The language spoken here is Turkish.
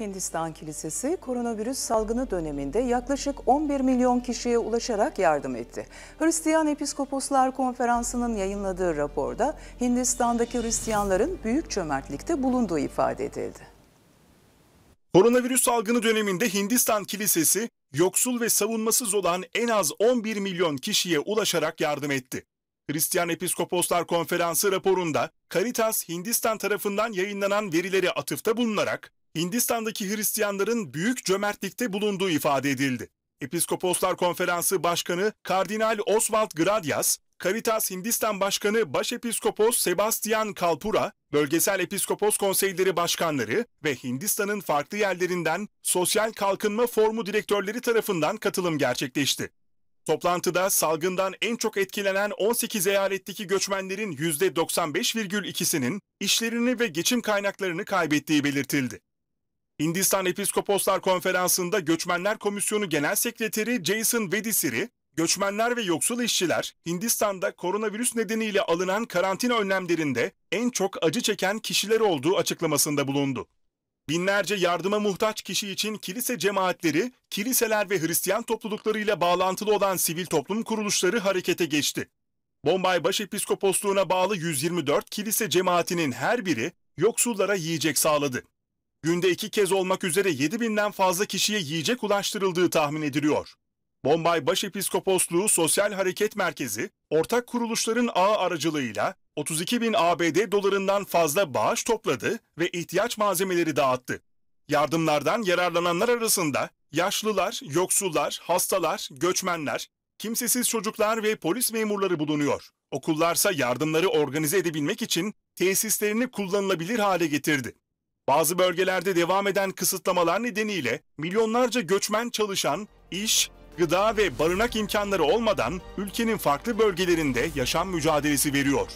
Hindistan Kilisesi koronavirüs salgını döneminde yaklaşık 11 milyon kişiye ulaşarak yardım etti. Hristiyan Episkoposlar Konferansı'nın yayınladığı raporda Hindistan'daki Hristiyanların büyük çömertlikte bulunduğu ifade edildi. Koronavirüs salgını döneminde Hindistan Kilisesi yoksul ve savunmasız olan en az 11 milyon kişiye ulaşarak yardım etti. Hristiyan Episkoposlar Konferansı raporunda Caritas Hindistan tarafından yayınlanan verilere atıfta bulunarak Hindistan'daki Hristiyanların büyük cömertlikte bulunduğu ifade edildi. Episkoposlar Konferansı Başkanı Kardinal Oswald Gradias, Caritas Hindistan Başkanı Başepiskopos Sebastian Kalpura, Bölgesel Episkopos Konseyleri Başkanları ve Hindistan'ın farklı yerlerinden Sosyal Kalkınma Formu direktörleri tarafından katılım gerçekleşti. Toplantıda salgından en çok etkilenen 18 eyaletteki göçmenlerin %95,2'sinin işlerini ve geçim kaynaklarını kaybettiği belirtildi. Hindistan Episkoposlar Konferansı'nda Göçmenler Komisyonu Genel Sekreteri Jason Vedisiri, göçmenler ve yoksul işçiler Hindistan'da koronavirüs nedeniyle alınan karantina önlemlerinde en çok acı çeken kişiler olduğu açıklamasında bulundu. Binlerce yardıma muhtaç kişi için kilise cemaatleri, kiliseler ve Hristiyan topluluklarıyla bağlantılı olan sivil toplum kuruluşları harekete geçti. Bombay Başepiskoposluğuna bağlı 124 kilise cemaatinin her biri yoksullara yiyecek sağladı günde iki kez olmak üzere 7 binden fazla kişiye yiyecek ulaştırıldığı tahmin ediliyor. Bombay Başepiskoposluğu Sosyal Hareket Merkezi, ortak kuruluşların ağı aracılığıyla 32 bin ABD dolarından fazla bağış topladı ve ihtiyaç malzemeleri dağıttı. Yardımlardan yararlananlar arasında yaşlılar, yoksullar, hastalar, göçmenler, kimsesiz çocuklar ve polis memurları bulunuyor. Okullarsa yardımları organize edebilmek için tesislerini kullanılabilir hale getirdi. Bazı bölgelerde devam eden kısıtlamalar nedeniyle milyonlarca göçmen çalışan, iş, gıda ve barınak imkanları olmadan ülkenin farklı bölgelerinde yaşam mücadelesi veriyor.